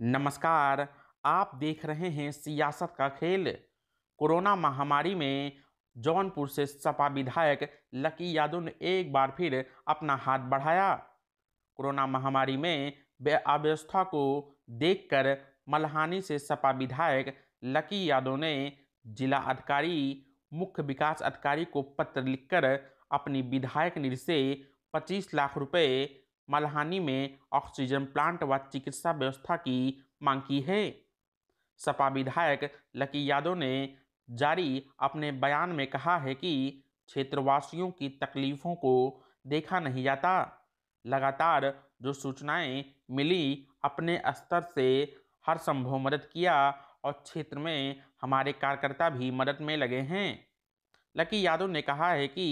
नमस्कार आप देख रहे हैं सियासत का खेल कोरोना महामारी में जौनपुर से सपा विधायक लकी यादव ने एक बार फिर अपना हाथ बढ़ाया कोरोना महामारी में अव्यवस्था को देखकर मल्हानी से सपा विधायक लकी यादव ने जिला अधिकारी मुख्य विकास अधिकारी को पत्र लिखकर अपनी विधायक निधि से 25 लाख रुपए मल्हानी में ऑक्सीजन प्लांट व चिकित्सा व्यवस्था की मांग की है सपा विधायक लकी यादव ने जारी अपने बयान में कहा है कि क्षेत्रवासियों की तकलीफों को देखा नहीं जाता लगातार जो सूचनाएं मिली अपने स्तर से हर संभव मदद किया और क्षेत्र में हमारे कार्यकर्ता भी मदद में लगे हैं लकी यादव ने कहा है कि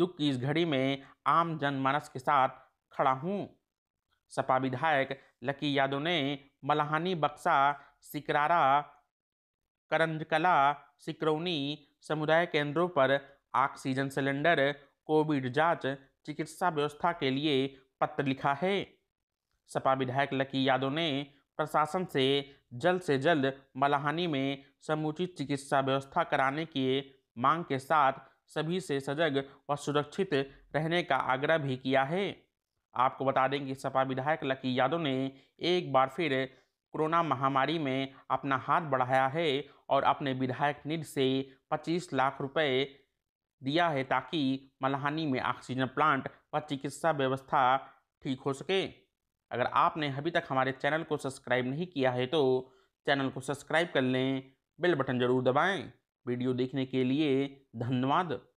दुख की इस घड़ी में आम जनमानस के साथ खड़ा हूँ सपा विधायक लकी यादव ने मलहानी बक्सा सिकरारा करंजकला सिकरौनी समुदाय केंद्रों पर ऑक्सीजन सिलेंडर कोविड जांच चिकित्सा व्यवस्था के लिए पत्र लिखा है सपा विधायक लकी यादव ने प्रशासन से जल्द से जल्द मलहानी में समुचित चिकित्सा व्यवस्था कराने की मांग के साथ सभी से सजग व सुरक्षित रहने का आग्रह भी किया है आपको बता दें कि सपा विधायक लकी यादव ने एक बार फिर कोरोना महामारी में अपना हाथ बढ़ाया है और अपने विधायक निधि से 25 लाख रुपए दिया है ताकि मल्हानी में ऑक्सीजन प्लांट व चिकित्सा व्यवस्था ठीक हो सके अगर आपने अभी तक हमारे चैनल को सब्सक्राइब नहीं किया है तो चैनल को सब्सक्राइब कर लें बेल बटन जरूर दबाएं वीडियो देखने के लिए धन्यवाद